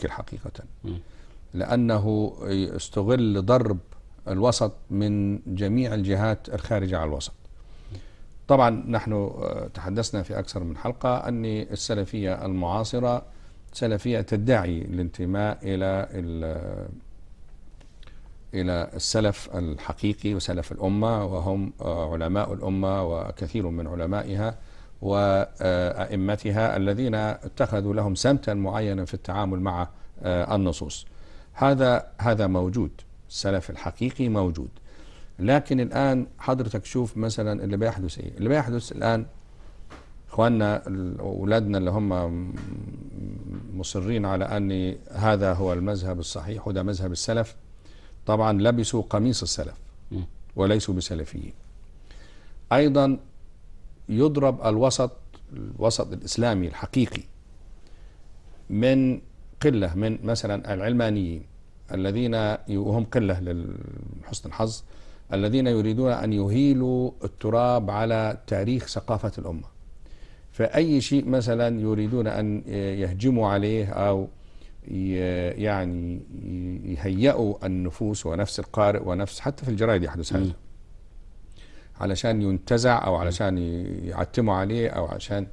مشكل حقيقة لأنه استغل ضرب الوسط من جميع الجهات الخارجة على الوسط طبعا نحن آه، تحدثنا في أكثر من حلقة أن السلفية المعاصرة سلفية تدعي الانتماء إلى إلى السلف الحقيقي وسلف الأمة وهم آه، علماء الأمة وكثير من علمائها وأئمتها الذين اتخذوا لهم سمتا معينا في التعامل مع آه، النصوص هذا هذا موجود السلف الحقيقي موجود لكن الآن حضرتك شوف مثلا اللي بيحدث إيه اللي بيحدث الآن إخواننا أولادنا اللي هم مصرين على أن هذا هو المذهب الصحيح وده مذهب السلف طبعا لبسوا قميص السلف وليسوا بسلفيين أيضا يضرب الوسط الوسط الإسلامي الحقيقي من قلة من مثلا العلمانيين الذين وهم قلة لحسن الحظ الذين يريدون أن يهيلوا التراب على تاريخ ثقافة الأمة فأي شيء مثلا يريدون أن يهجموا عليه أو يعني يهيئوا النفوس ونفس القارئ ونفس حتى في الجرائد يحدث هذا علشان ينتزع أو علشان يعتموا عليه أو عشان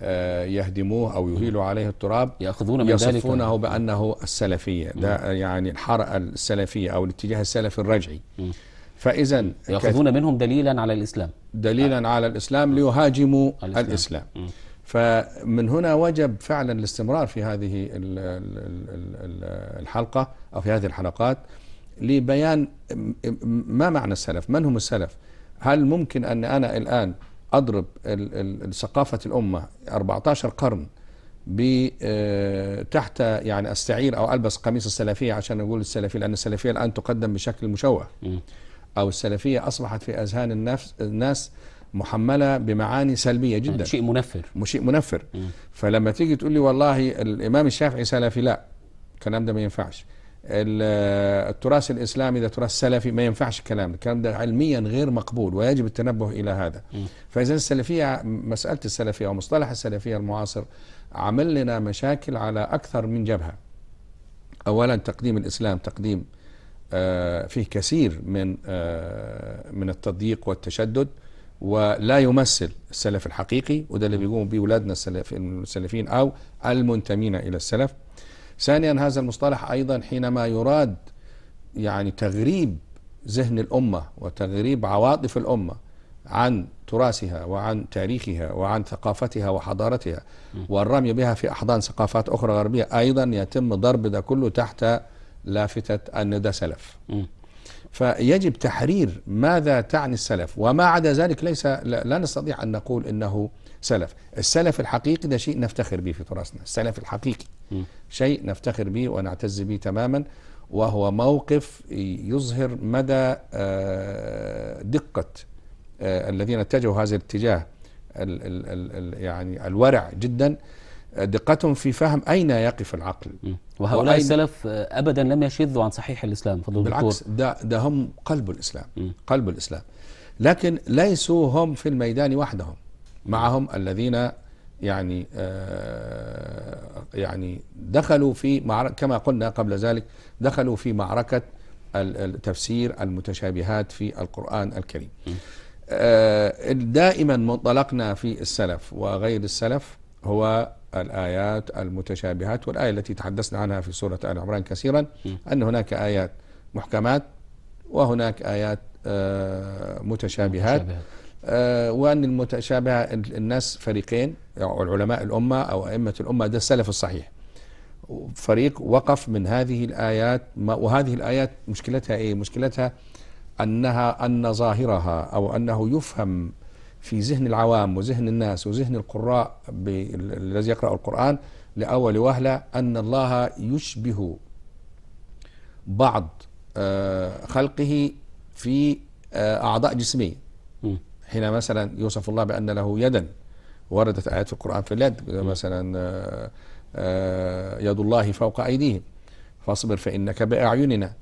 آه، يهدموه أو يهيلوا عليه التراب يأخذون من ذلك يصفونه بأنه السلفية ده يعني الحرق السلفية أو الاتجاه السلفي الرجعي فإذا يأخذون منهم دليلا على الإسلام دليلا آه. على الإسلام ليهاجموا الإسلام, الإسلام. فمن هنا وجب فعلا الاستمرار في هذه الحلقة أو في هذه الحلقات لبيان ما معنى السلف من هم السلف هل ممكن أن أنا الآن أضرب ثقافة الأمة 14 قرن آه، تحت يعني استعير او البس قميص السلفيه عشان اقول السلفيه لان السلفيه الان تقدم بشكل مشوه او السلفيه اصبحت في اذهان الناس الناس محمله بمعاني سلبيه جدا شيء منفر شيء منفر م. فلما تيجي تقول لي والله الامام الشافعي سلفي لا الكلام ده ما ينفعش التراث الاسلامي ده تراث سلفي ما ينفعش الكلام الكلام ده علميا غير مقبول ويجب التنبه الى هذا فاذا السلفيه مساله السلفيه ومصطلح السلفيه المعاصر عمل لنا مشاكل على اكثر من جبهه اولا تقديم الاسلام تقديم آه، فيه كثير من آه، من التضييق والتشدد ولا يمثل السلف الحقيقي وده اللي بيقوموا به اولادنا السلف السلفيين او المنتمين الى السلف ثانيا هذا المصطلح أيضا حينما يراد يعني تغريب ذهن الأمة وتغريب عواطف الأمة عن تراثها وعن تاريخها وعن ثقافتها وحضارتها والرمي بها في أحضان ثقافات أخرى غربية أيضا يتم ضرب ده كله تحت لافتة أن ده سلف فيجب تحرير ماذا تعني السلف وما عدا ذلك ليس لا نستطيع أن نقول إنه سلف السلف الحقيقي ده شيء نفتخر به في تراثنا السلف الحقيقي م. شيء نفتخر به ونعتز به تماما وهو موقف يظهر مدى آه، دقة آه، الذين اتجهوا هذا الاتجاه يعني الورع جدا دقتهم في فهم أين يقف العقل وهؤلاء السلف أبدا لم يشذوا عن صحيح الإسلام فضل بالعكس ده, ده هم قلب الإسلام قلب الإسلام لكن ليسوا هم في الميدان وحدهم معهم الذين يعني آه يعني دخلوا في معركة كما قلنا قبل ذلك دخلوا في معركة التفسير المتشابهات في القرآن الكريم آه دائما منطلقنا في السلف وغير السلف هو الآيات المتشابهات والآية التي تحدثنا عنها في سورة آل عمران كثيرا أن هناك آيات محكمات وهناك آيات آه، متشابهات آه، وأن المتشابهة الناس فريقين أو العلماء الأمة أو أئمة الأمة ده السلف الصحيح فريق وقف من هذه الآيات وهذه الآيات مشكلتها إيه؟ مشكلتها أنها أن ظاهرها أو أنه يفهم في ذهن العوام وذهن الناس وذهن القراء الذي يقرأ القرآن لأول وهلة أن الله يشبه بعض آه، خلقه في آه، أعضاء جسمه حين مثلا يوصف الله بأن له يدا وردت آيات في القرآن في اليد مثلا آه، يد الله فوق أيديهم فاصبر فإنك بأعيننا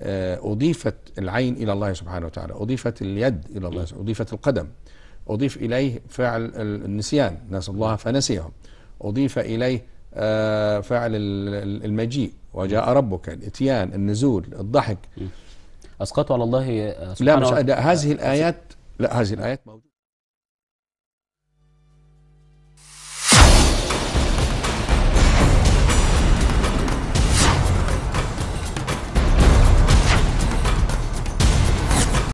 أضيفت العين إلى الله سبحانه وتعالى أضيفت اليد إلى الله أضيفت القدم أضيف إليه فعل النسيان نسوا الله فنسيهم أضيف إليه آه، فعل المجيء وجاء ربك الاتيان النزول الضحك أسقطوا على الله سبحانه لا مش هذه الآيات لا هذه الآيات موجودة